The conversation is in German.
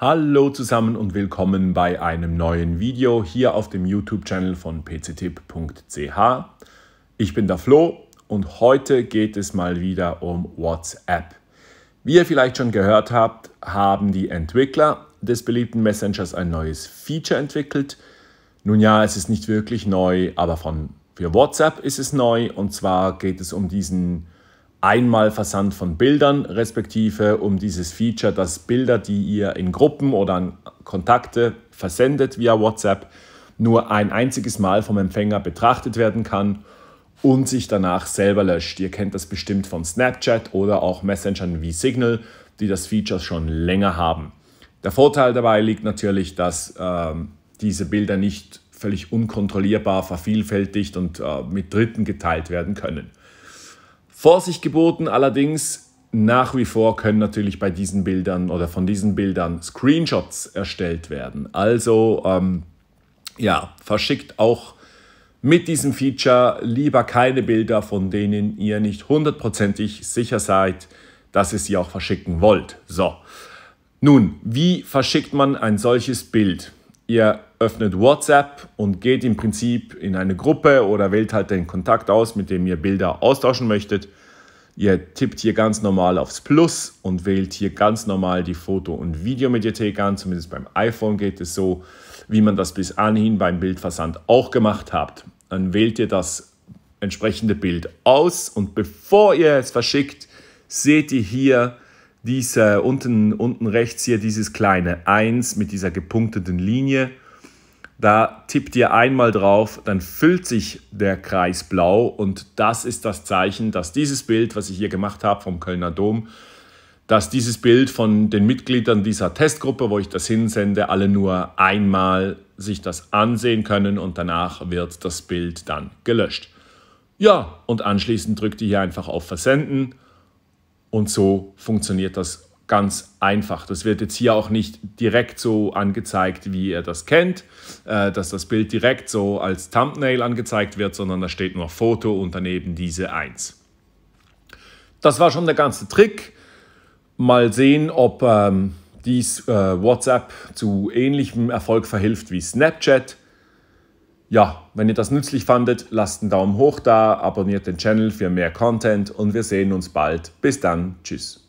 Hallo zusammen und willkommen bei einem neuen Video hier auf dem YouTube-Channel von pctip.ch. Ich bin der Flo und heute geht es mal wieder um WhatsApp. Wie ihr vielleicht schon gehört habt, haben die Entwickler des beliebten Messengers ein neues Feature entwickelt. Nun ja, es ist nicht wirklich neu, aber von, für WhatsApp ist es neu und zwar geht es um diesen einmal Versand von Bildern, respektive um dieses Feature, dass Bilder, die ihr in Gruppen oder an Kontakte versendet via WhatsApp, nur ein einziges Mal vom Empfänger betrachtet werden kann und sich danach selber löscht. Ihr kennt das bestimmt von Snapchat oder auch Messengern wie Signal, die das Feature schon länger haben. Der Vorteil dabei liegt natürlich, dass äh, diese Bilder nicht völlig unkontrollierbar vervielfältigt und äh, mit Dritten geteilt werden können. Vorsicht geboten, allerdings nach wie vor können natürlich bei diesen Bildern oder von diesen Bildern Screenshots erstellt werden. Also ähm, ja, verschickt auch mit diesem Feature lieber keine Bilder, von denen ihr nicht hundertprozentig sicher seid, dass ihr sie auch verschicken wollt. So, nun, wie verschickt man ein solches Bild? Ihr öffnet WhatsApp und geht im Prinzip in eine Gruppe oder wählt halt den Kontakt aus, mit dem ihr Bilder austauschen möchtet. Ihr tippt hier ganz normal aufs Plus und wählt hier ganz normal die Foto- und Videomediathek an. Zumindest beim iPhone geht es so, wie man das bis anhin beim Bildversand auch gemacht habt. Dann wählt ihr das entsprechende Bild aus und bevor ihr es verschickt, seht ihr hier diese unten, unten rechts hier dieses kleine 1 mit dieser gepunkteten Linie da tippt ihr einmal drauf, dann füllt sich der Kreis blau und das ist das Zeichen, dass dieses Bild, was ich hier gemacht habe vom Kölner Dom, dass dieses Bild von den Mitgliedern dieser Testgruppe, wo ich das hinsende, alle nur einmal sich das ansehen können und danach wird das Bild dann gelöscht. Ja, und anschließend drückt ihr hier einfach auf Versenden und so funktioniert das ganz einfach. Das wird jetzt hier auch nicht direkt so angezeigt, wie ihr das kennt, äh, dass das Bild direkt so als Thumbnail angezeigt wird, sondern da steht nur Foto und daneben diese 1. Das war schon der ganze Trick. Mal sehen, ob ähm, dies äh, WhatsApp zu ähnlichem Erfolg verhilft wie Snapchat. Ja, wenn ihr das nützlich fandet, lasst einen Daumen hoch da, abonniert den Channel für mehr Content und wir sehen uns bald. Bis dann, tschüss.